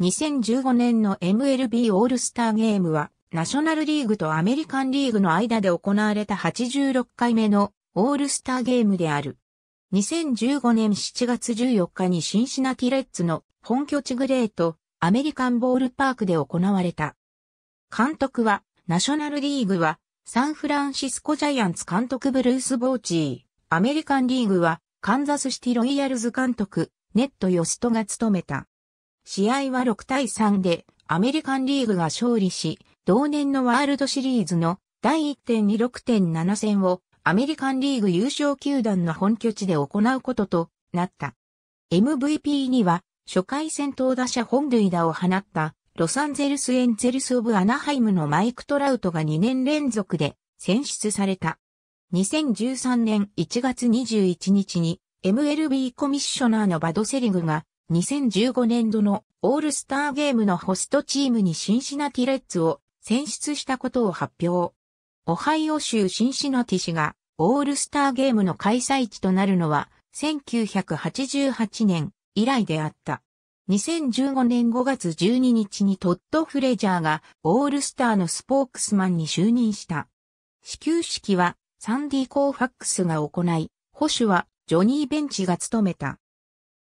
2015年の MLB オールスターゲームは、ナショナルリーグとアメリカンリーグの間で行われた86回目のオールスターゲームである。2015年7月14日にシンシナティレッツの本拠地グレートアメリカンボールパークで行われた。監督はナショナルリーグはサンフランシスコジャイアンツ監督ブルース・ボーチー。アメリカンリーグはカンザスシティロイヤルズ監督ネット・ヨストが務めた。試合は6対3でアメリカンリーグが勝利し、同年のワールドシリーズの第1.26.7戦をアメリカンリーグ優勝球団の本拠地で行うこととなった。MVP には初回戦闘打者本塁打を放ったロサンゼルスエンゼルスオブアナハイムのマイク・トラウトが2年連続で選出された。2013年1月21日に MLB コミッショナーのバドセリグが2015年度のオールスターゲームのホストチームにシンシナティレッツを選出したことを発表。オハイオ州シンシナティ市がオールスターゲームの開催地となるのは1988年以来であった。2015年5月12日にトッド・フレジャーがオールスターのスポークスマンに就任した。始球式はサンディ・コーファックスが行い、保守はジョニー・ベンチが務めた。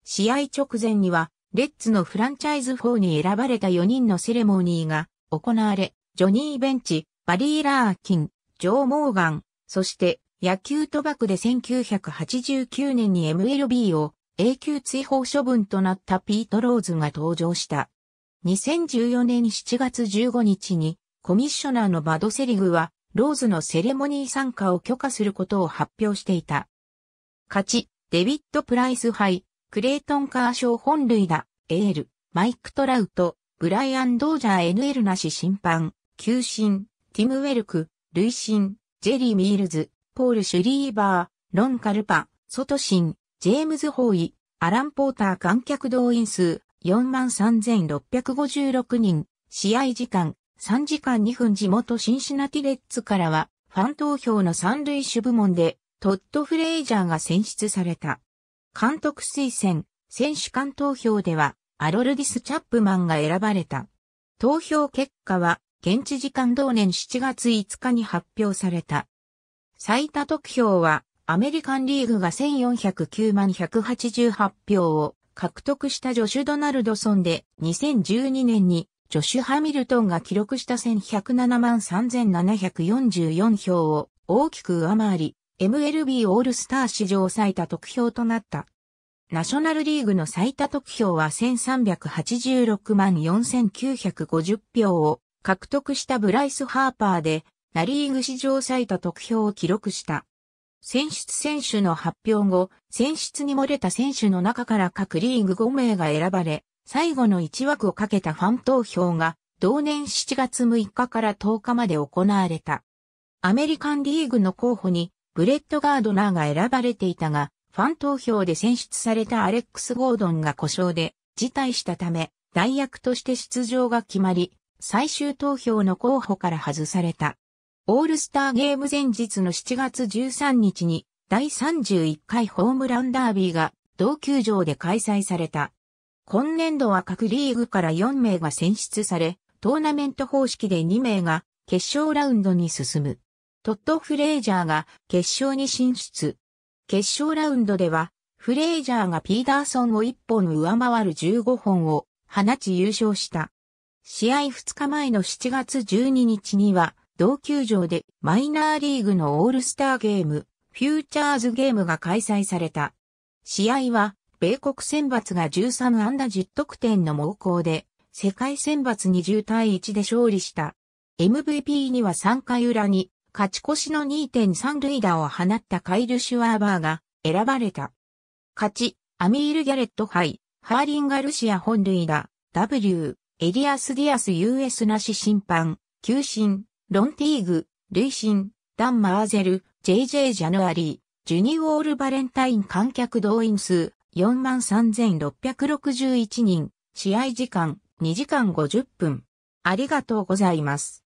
試合直前には、レッツのフランチャイズ4に選ばれた4人のセレモニーが行われ、ジョニー・ベンチ、バリー・ラーキン、ジョー・モーガン、そして野球賭博で1989年に MLB を永久追放処分となったピート・ローズが登場した。2014年7月15日にコミッショナーのバドセリグはローズのセレモニー参加を許可することを発表していた。勝ち、デビッド・プライス杯、クレイトン・カーショー本類打、エール、マイク・トラウト、ブライアン・ドージャー・ NL なし審判、球審、ティム・ウェルク、累審、ジェリー・ミールズ、ポール・シュリーバー、ロン・カルパ、ソトシン、ジェームズ・ホーイ、アラン・ポーター観客動員数43,656人、試合時間3時間2分地元シンシナティレッツからはファン投票の三塁手部門でトッド・フレイジャーが選出された。監督推薦、選手間投票では、アロルディス・チャップマンが選ばれた。投票結果は、現地時間同年7月5日に発表された。最多得票は、アメリカンリーグが1409万188票を獲得したジョシュ・ドナルドソンで、2012年にジョシュ・ハミルトンが記録した1107万3744票を大きく上回り、MLB オールスター史上最多得票となった。ナショナルリーグの最多得票は1386万4950票を獲得したブライス・ハーパーで、ナリーグ史上最多得票を記録した。選出選手の発表後、選出に漏れた選手の中から各リーグ5名が選ばれ、最後の1枠をかけたファン投票が、同年7月6日から10日まで行われた。アメリカンリーグの候補にブレット・ガードナーが選ばれていたが、ファン投票で選出されたアレックス・ゴードンが故障で辞退したため、代役として出場が決まり、最終投票の候補から外された。オールスターゲーム前日の7月13日に、第31回ホームランダービーが同球場で開催された。今年度は各リーグから4名が選出され、トーナメント方式で2名が決勝ラウンドに進む。トッド・フレイジャーが決勝に進出。決勝ラウンドでは、フレイジャーがピーダーソンを1本上回る15本を放ち優勝した。試合2日前の7月12日には、同球場でマイナーリーグのオールスターゲーム、フューチャーズゲームが開催された。試合は、米国選抜が13安打10得点の猛攻で、世界選抜20対1で勝利した。MVP には3回裏に勝ち越しの2.3塁打を放ったカイル・シュワーバーが選ばれた。勝ち、アミール・ギャレットハイ、ハーリン・ガルシア本塁打、W、エリアス・ディアス・ US なし審判、球審、ロンティーグ、累審、ダン・マーゼル、JJ・ ジャヌアリー、ジュニウォール・バレンタイン観客動員数43,661人、試合時間2時間50分。ありがとうございます。